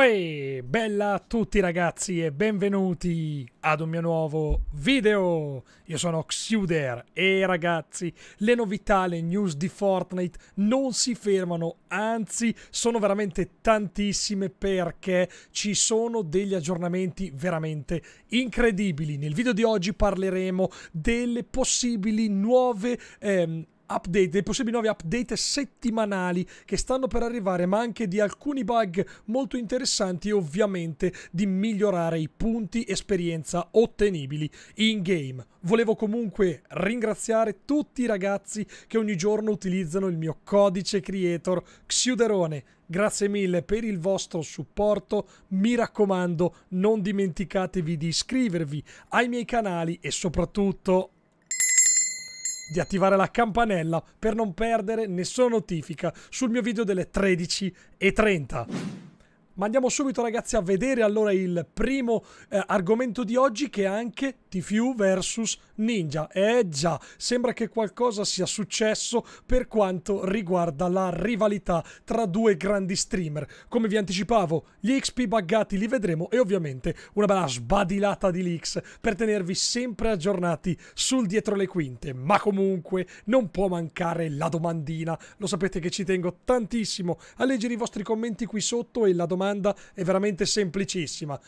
Uè, bella a tutti ragazzi e benvenuti ad un mio nuovo video! Io sono Xuder e ragazzi, le novità, le news di Fortnite non si fermano, anzi sono veramente tantissime perché ci sono degli aggiornamenti veramente incredibili. Nel video di oggi parleremo delle possibili nuove... Ehm, update, dei possibili nuovi update settimanali che stanno per arrivare, ma anche di alcuni bug molto interessanti e ovviamente di migliorare i punti esperienza ottenibili in game. Volevo comunque ringraziare tutti i ragazzi che ogni giorno utilizzano il mio codice creator Xiuderone. Grazie mille per il vostro supporto, mi raccomando non dimenticatevi di iscrivervi ai miei canali e soprattutto di attivare la campanella per non perdere nessuna notifica sul mio video delle 13.30. Ma andiamo subito ragazzi a vedere allora il primo eh, argomento di oggi che è anche TFU vs Ninja. Eh già, sembra che qualcosa sia successo per quanto riguarda la rivalità tra due grandi streamer. Come vi anticipavo, gli XP buggati li vedremo e ovviamente una bella sbadilata di leaks per tenervi sempre aggiornati sul dietro le quinte. Ma comunque non può mancare la domandina. Lo sapete che ci tengo tantissimo a leggere i vostri commenti qui sotto e la domanda è veramente semplicissima.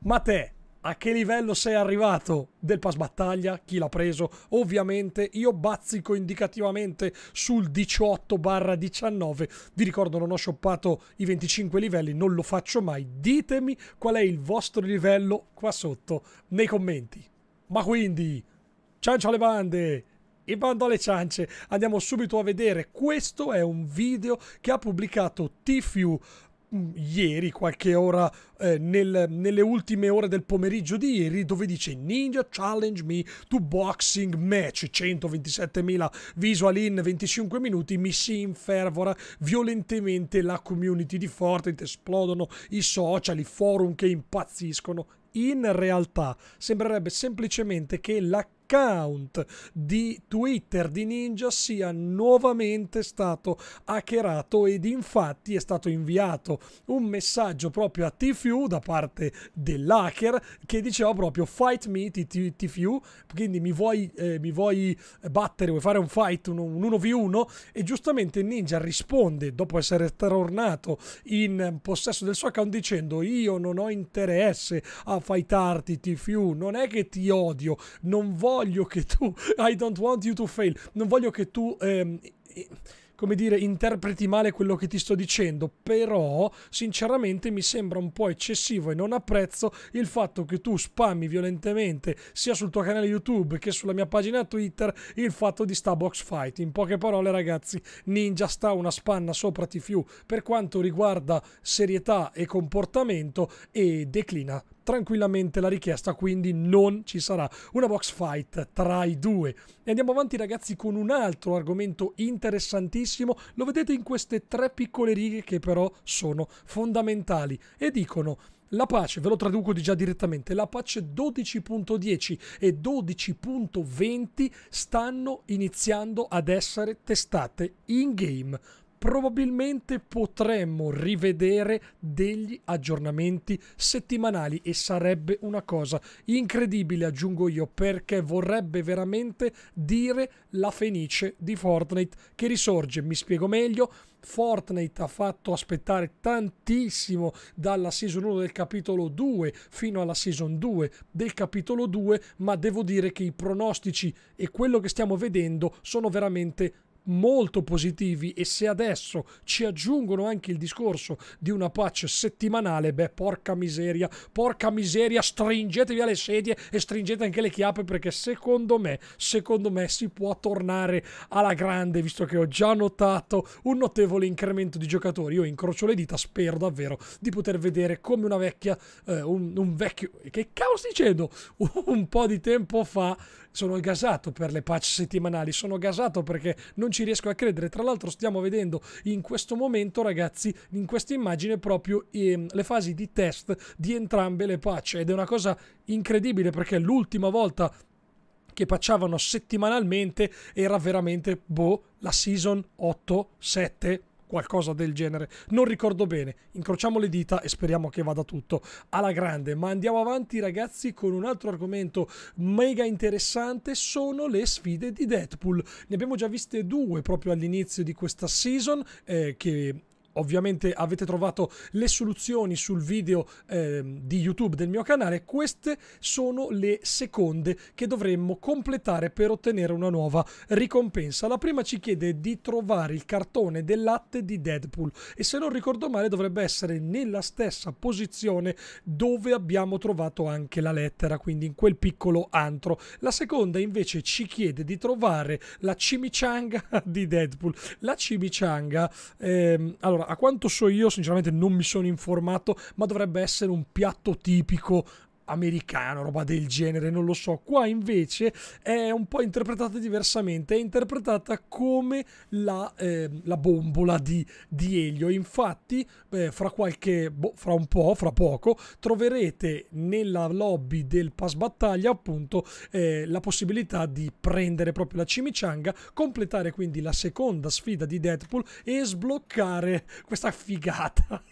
Ma te a che livello sei arrivato del pass battaglia, chi l'ha preso. Ovviamente io bazzico indicativamente sul 18-19. Vi ricordo non ho shoppato i 25 livelli, non lo faccio mai. Ditemi qual è il vostro livello qua sotto nei commenti. Ma quindi, ciancio alle bande! E bando alle ciance, andiamo subito a vedere. Questo è un video che ha pubblicato Tfue Mm, ieri, qualche ora, eh, nel, nelle ultime ore del pomeriggio di ieri, dove dice Ninja Challenge Me to Boxing Match, 127.000 visual in 25 minuti, mi si infervora violentemente la community di Fortnite, esplodono i social, i forum che impazziscono. In realtà sembrerebbe semplicemente che la l'account di Twitter di Ninja sia nuovamente stato hackerato ed infatti è stato inviato un messaggio proprio a TFU da parte dell'hacker che diceva proprio fight me TFU, quindi mi vuoi, eh, mi vuoi battere, vuoi fare un fight, un, un 1v1 e giustamente Ninja risponde dopo essere tornato in possesso del suo account dicendo io non ho interesse a fightarti TFU, non è che ti odio, non voglio voglio che tu, I don't want you to fail, non voglio che tu... Ehm, come dire, interpreti male quello che ti sto dicendo, però sinceramente mi sembra un po' eccessivo e non apprezzo il fatto che tu spammi violentemente sia sul tuo canale YouTube che sulla mia pagina Twitter il fatto di sta fight. In poche parole ragazzi, Ninja sta una spanna sopra TFU per quanto riguarda serietà e comportamento e declina tranquillamente la richiesta, quindi non ci sarà una box fight tra i due. E andiamo avanti ragazzi con un altro argomento interessantissimo, lo vedete in queste tre piccole righe che però sono fondamentali e dicono... La pace, ve lo traduco già direttamente, la pace 12.10 e 12.20 stanno iniziando ad essere testate in game probabilmente potremmo rivedere degli aggiornamenti settimanali e sarebbe una cosa incredibile, aggiungo io, perché vorrebbe veramente dire la fenice di Fortnite che risorge. Mi spiego meglio. Fortnite ha fatto aspettare tantissimo dalla season 1 del capitolo 2 fino alla season 2 del capitolo 2, ma devo dire che i pronostici e quello che stiamo vedendo sono veramente molto positivi e se adesso ci aggiungono anche il discorso di una patch settimanale, beh, porca miseria, porca miseria, stringetevi alle sedie e stringete anche le chiappe perché secondo me, secondo me si può tornare alla grande visto che ho già notato un notevole incremento di giocatori. Io incrocio le dita, spero davvero di poter vedere come una vecchia, eh, un, un, vecchio, che cavolo sto dicendo? Un po' di tempo fa sono gasato per le patch settimanali, sono gasato perché non ci ci riesco a credere. Tra l'altro stiamo vedendo in questo momento, ragazzi, in questa immagine proprio ehm, le fasi di test di entrambe le patch ed è una cosa incredibile perché l'ultima volta che pacciavano settimanalmente era veramente boh la season 8 7 qualcosa del genere. Non ricordo bene. Incrociamo le dita e speriamo che vada tutto alla grande. Ma andiamo avanti, ragazzi, con un altro argomento mega interessante. Sono le sfide di Deadpool. Ne abbiamo già viste due proprio all'inizio di questa season, eh, che ovviamente avete trovato le soluzioni sul video eh, di YouTube del mio canale, queste sono le seconde che dovremmo completare per ottenere una nuova ricompensa. La prima ci chiede di trovare il cartone del latte di Deadpool e se non ricordo male dovrebbe essere nella stessa posizione dove abbiamo trovato anche la lettera, quindi in quel piccolo antro. La seconda invece ci chiede di trovare la cimicianga di Deadpool. La cimicianga, ehm, allora a quanto so io, sinceramente non mi sono informato, ma dovrebbe essere un piatto tipico americano, roba del genere, non lo so. Qua invece è un po' interpretata diversamente, è interpretata come la, eh, la bombola di, di, Elio. Infatti, eh, fra qualche, boh, fra un po', fra poco, troverete nella lobby del pass battaglia appunto eh, la possibilità di prendere proprio la cimicianga, completare quindi la seconda sfida di Deadpool e sbloccare questa figata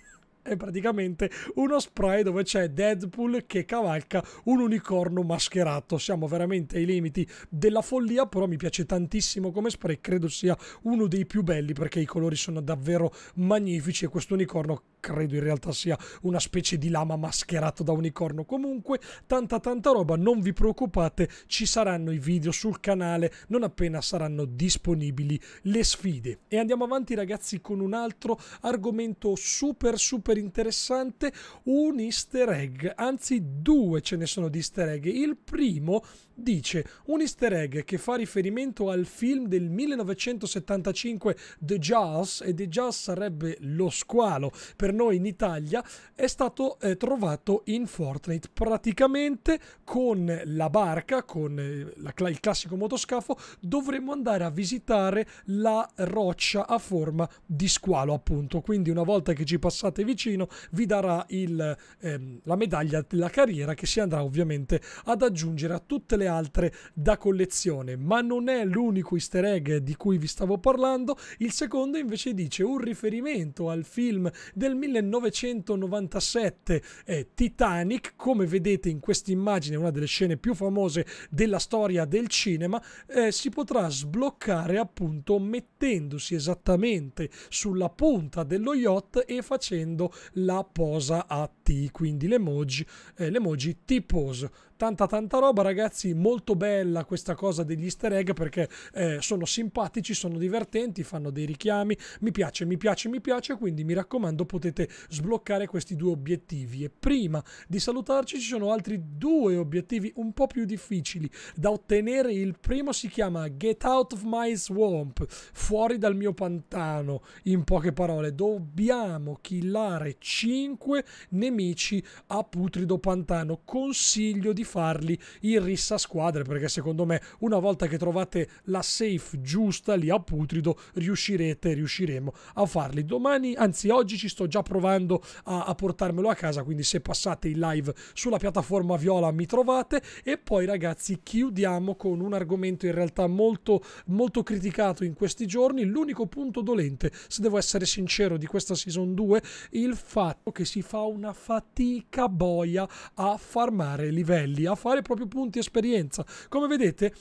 è praticamente uno spray dove c'è Deadpool che cavalca un unicorno mascherato. Siamo veramente ai limiti della follia, però mi piace tantissimo come spray, credo sia uno dei più belli perché i colori sono davvero magnifici e questo unicorno credo in realtà sia una specie di lama mascherato da unicorno. Comunque, tanta tanta roba, non vi preoccupate, ci saranno i video sul canale non appena saranno disponibili le sfide. E andiamo avanti ragazzi con un altro argomento super super super interessante un easter egg, anzi due ce ne sono di easter egg. Il primo dice un easter egg che fa riferimento al film del 1975 The Jaws e The Jaws sarebbe lo squalo per noi in Italia è stato eh, trovato in Fortnite praticamente con la barca con eh, la, il classico motoscafo dovremmo andare a visitare la roccia a forma di squalo appunto quindi una volta che ci passate vicino vaccino vi darà il, ehm, la medaglia della carriera che si andrà ovviamente ad aggiungere a tutte le altre da collezione. Ma non è l'unico easter egg di cui vi stavo parlando. Il secondo invece dice un riferimento al film del 1997 eh, Titanic, come vedete in questa immagine, una delle scene più famose della storia del cinema, eh, si potrà sbloccare appunto mettendosi esattamente sulla punta dello yacht e facendo la posa a T, quindi l'emoji, eh, l'emoji T-pose tanta tanta roba ragazzi molto bella questa cosa degli easter egg perché eh, sono simpatici sono divertenti fanno dei richiami mi piace mi piace mi piace quindi mi raccomando potete sbloccare questi due obiettivi e prima di salutarci ci sono altri due obiettivi un po' più difficili da ottenere il primo si chiama get out of my swamp fuori dal mio pantano in poche parole dobbiamo killare 5 nemici a putrido pantano consiglio di farli in rissa squadre perché secondo me una volta che trovate la safe giusta lì a Putrido riuscirete, riusciremo a farli. Domani, anzi oggi ci sto già provando a, a portarmelo a casa, quindi se passate in live sulla piattaforma Viola mi trovate e poi ragazzi chiudiamo con un argomento in realtà molto molto criticato in questi giorni, l'unico punto dolente, se devo essere sincero, di questa season 2, il fatto che si fa una fatica boia a farmare livelli lì a fare proprio punti esperienza. Come vedete,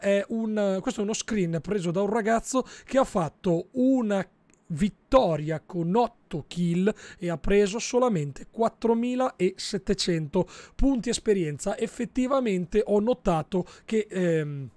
è un, questo è uno screen preso da un ragazzo che ha fatto una vittoria con 8 kill e ha preso solamente 4700 punti esperienza. Effettivamente ho notato che... Ehm,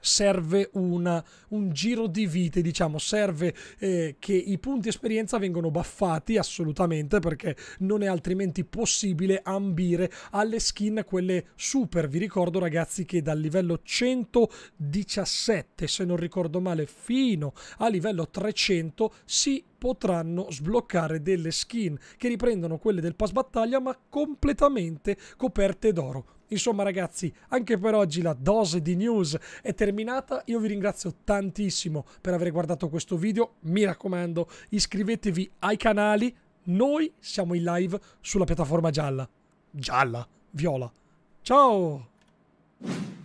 serve una, un giro di vite, diciamo, serve eh, che i punti esperienza vengano buffati assolutamente perché non è altrimenti possibile ambire alle skin quelle super. Vi ricordo ragazzi che dal livello 117, se non ricordo male, fino a livello 300 si potranno sbloccare delle skin che riprendono quelle del pass battaglia ma completamente coperte d'oro. Insomma ragazzi, anche per oggi la dose di news è terminata. Io vi ringrazio tantissimo per aver guardato questo video. Mi raccomando, iscrivetevi ai canali. Noi siamo in live sulla piattaforma gialla. Gialla, viola. Ciao!